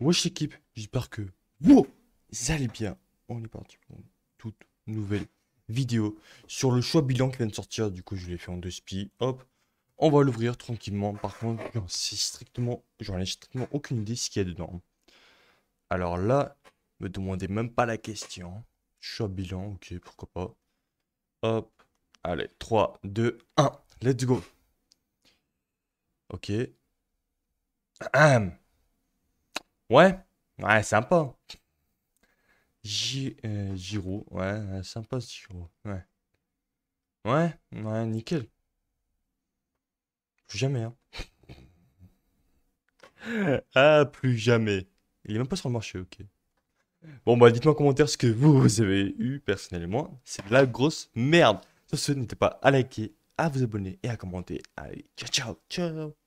Wesh équipe, j'espère que vous allez bien. On est parti pour une toute nouvelle vidéo sur le choix bilan qui vient de sortir. Du coup, je l'ai fait en deux spi, Hop, on va l'ouvrir tranquillement. Par contre, c'est strictement, j'en ai strictement aucune idée ce qu'il y a dedans. Alors là, me demandez même pas la question. Choix bilan, ok, pourquoi pas. Hop, allez, 3, 2, 1, let's go. Ok. Ahem. Ouais, ouais, sympa. Euh, Giro, ouais, sympa ce Giro, ouais. Ouais, ouais, nickel. Plus jamais, hein. ah, plus jamais. Il est même pas sur le marché, ok. Bon, bah, dites-moi en commentaire ce que vous avez eu personnellement. C'est de la grosse merde. Sur ce, n'hésitez pas à liker, à vous abonner et à commenter. Allez, ciao, ciao, ciao.